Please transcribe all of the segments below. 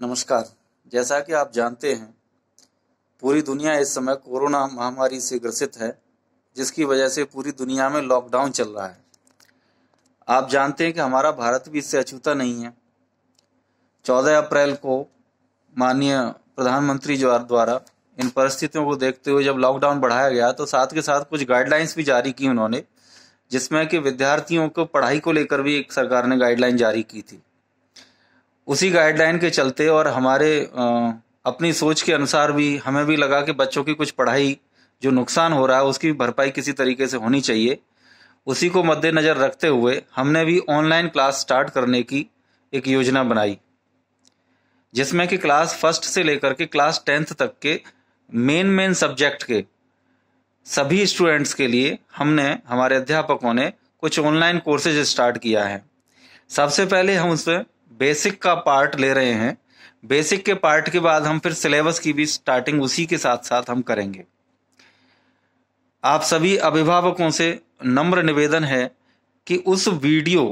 नमस्कार जैसा कि आप जानते हैं पूरी दुनिया इस समय कोरोना महामारी से ग्रसित है जिसकी वजह से पूरी दुनिया में लॉकडाउन चल रहा है आप जानते हैं कि हमारा भारत भी इससे अछूता नहीं है 14 अप्रैल को माननीय प्रधानमंत्री द्वारा इन परिस्थितियों को देखते हुए जब लॉकडाउन बढ़ाया गया तो साथ के साथ कुछ गाइडलाइंस भी जारी की उन्होंने जिसमें कि विद्यार्थियों को पढ़ाई को लेकर भी एक सरकार ने गाइडलाइन जारी की थी उसी गाइडलाइन के चलते और हमारे अपनी सोच के अनुसार भी हमें भी लगा कि बच्चों की कुछ पढ़ाई जो नुकसान हो रहा है उसकी भरपाई किसी तरीके से होनी चाहिए उसी को मद्देनज़र रखते हुए हमने भी ऑनलाइन क्लास स्टार्ट करने की एक योजना बनाई जिसमें कि क्लास फर्स्ट से लेकर के क्लास टेंथ तक के मेन मेन सब्जेक्ट के सभी स्टूडेंट्स के लिए हमने हमारे अध्यापकों ने कुछ ऑनलाइन कोर्सेज स्टार्ट किया है सबसे पहले हम उसमें बेसिक का पार्ट ले रहे हैं बेसिक के पार्ट के बाद हम फिर सिलेबस की भी स्टार्टिंग उसी के साथ साथ हम करेंगे आप सभी अभिभावकों से नम्र निवेदन है कि उस वीडियो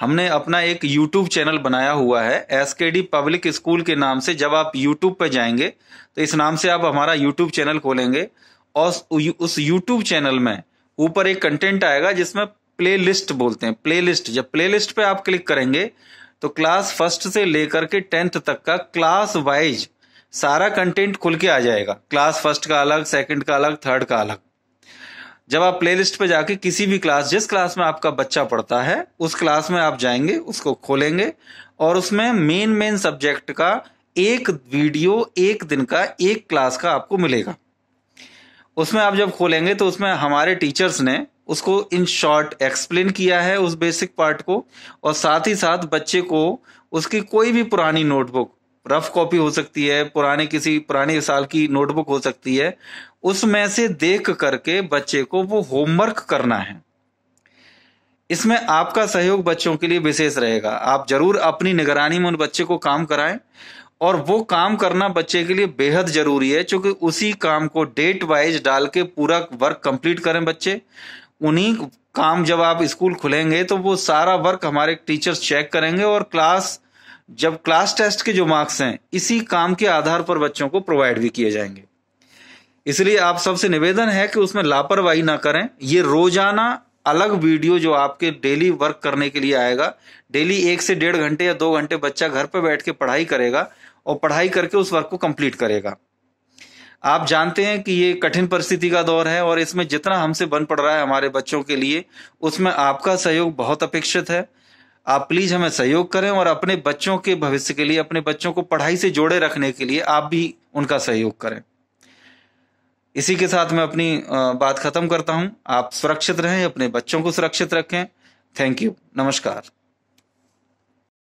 हमने अपना एक YouTube चैनल बनाया हुआ है एस के डी पब्लिक स्कूल के नाम से जब आप YouTube पर जाएंगे तो इस नाम से आप हमारा YouTube चैनल खोलेंगे और उस YouTube चैनल में ऊपर एक कंटेंट आएगा जिसमें प्लेलिस्ट बोलते हैं प्लेलिस्ट जब प्लेलिस्ट पे आप क्लिक करेंगे तो क्लास फर्स्ट से लेकर के टेंथ तक का क्लास वाइज सारा कंटेंट खुल के आ जाएगा क्लास फर्स्ट का अलग सेकंड का अलग थर्ड का अलग जब आप प्लेलिस्ट पर जाके किसी भी क्लास जिस क्लास में आपका बच्चा पढ़ता है उस क्लास में आप जाएंगे उसको खोलेंगे और उसमें मेन मेन सब्जेक्ट का एक वीडियो एक दिन का एक क्लास का आपको मिलेगा उसमें आप जब खोलेंगे तो उसमें हमारे टीचर्स ने उसको इन शॉर्ट एक्सप्लेन किया है उस बेसिक पार्ट को और साथ ही साथ बच्चे को उसकी कोई भी पुरानी नोटबुक रफ कॉपी हो सकती है पुराने किसी पुराने साल की नोटबुक हो सकती है उसमें से देख करके बच्चे को वो होमवर्क करना है इसमें आपका सहयोग बच्चों के लिए विशेष रहेगा आप जरूर अपनी निगरानी में उन बच्चे को काम कराएं और वो काम करना बच्चे के लिए बेहद जरूरी है क्योंकि उसी काम को डेट वाइज डाल के पूरा वर्क कंप्लीट करें बच्चे उन्हीं काम जब आप स्कूल खुलेंगे तो वो सारा वर्क हमारे टीचर्स चेक करेंगे और क्लास जब क्लास टेस्ट के जो मार्क्स हैं इसी काम के आधार पर बच्चों को प्रोवाइड भी किए जाएंगे इसलिए आप सबसे निवेदन है कि उसमें लापरवाही ना करें ये रोजाना अलग वीडियो जो आपके डेली वर्क करने के लिए आएगा डेली एक से डेढ़ घंटे या दो घंटे बच्चा घर पर बैठ के पढ़ाई करेगा और पढ़ाई करके उस वर्क को कंप्लीट करेगा आप जानते हैं कि ये कठिन परिस्थिति का दौर है और इसमें जितना हमसे बन पड़ रहा है हमारे बच्चों के लिए उसमें आपका सहयोग बहुत अपेक्षित है आप प्लीज हमें सहयोग करें और अपने बच्चों के भविष्य के लिए अपने बच्चों को पढ़ाई से जोड़े रखने के लिए आप भी उनका सहयोग करें इसी के साथ मैं अपनी बात खत्म करता हूं आप सुरक्षित रहें अपने बच्चों को सुरक्षित रखें थैंक यू नमस्कार